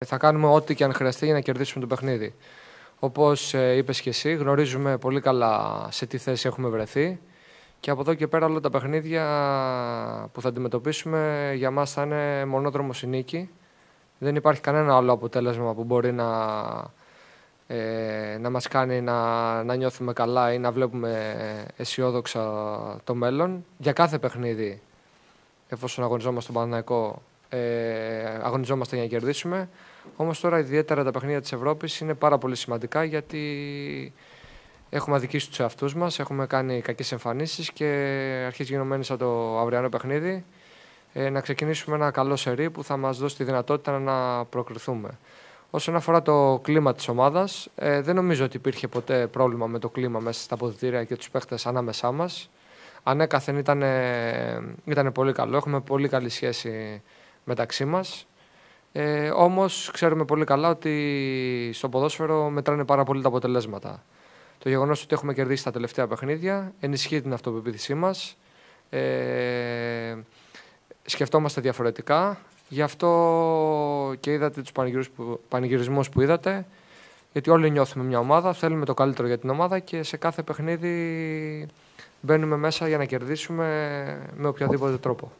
Ε, θα κάνουμε ό,τι και αν χρειαστεί για να κερδίσουμε το παιχνίδι. Όπως ε, είπες και εσύ, γνωρίζουμε πολύ καλά σε τι θέση έχουμε βρεθεί και από εδώ και πέρα όλα τα παιχνίδια που θα αντιμετωπίσουμε για μας θα είναι μονόδρομος η Δεν υπάρχει κανένα άλλο αποτέλεσμα που μπορεί να, ε, να μας κάνει να, να νιώθουμε καλά ή να βλέπουμε αισιόδοξα το μέλλον. Για κάθε παιχνίδι, εφόσον αγωνιζόμαστε στον Παναναϊκό, ε, αγωνιζόμαστε για να κερδίσουμε. Όμως τώρα ιδιαίτερα τα παιχνίδια της Ευρώπης είναι πάρα πολύ σημαντικά γιατί έχουμε αδικήσει τους εαυτούς μας, έχουμε κάνει κακές εμφανίσεις και αρχίζει γινωμένη σαν το αυριανό παιχνίδι ε, να ξεκινήσουμε ένα καλό σερί που θα μας δώσει τη δυνατότητα να προκριθούμε. Όσον αφορά το κλίμα της ομάδας, ε, δεν νομίζω ότι υπήρχε ποτέ πρόβλημα με το κλίμα μέσα στα αποδητήρια και τους παίχτες ανάμεσά μας. Ανέκαθεν ήταν, ε, ήταν πολύ καλό. Έχουμε πολύ καλή σχέση μεταξύ μας. Ε, όμως ξέρουμε πολύ καλά ότι στο ποδόσφαιρο μετράνε πάρα πολύ τα αποτελέσματα. Το γεγονός ότι έχουμε κερδίσει τα τελευταία παιχνίδια ενισχύει την αυτοπεποίθησή μας. Ε, σκεφτόμαστε διαφορετικά. Γι' αυτό και είδατε τους πανηγυρισμούς που είδατε. Γιατί όλοι νιώθουμε μια ομάδα, θέλουμε το καλύτερο για την ομάδα και σε κάθε παιχνίδι μπαίνουμε μέσα για να κερδίσουμε με οποιοδήποτε τρόπο.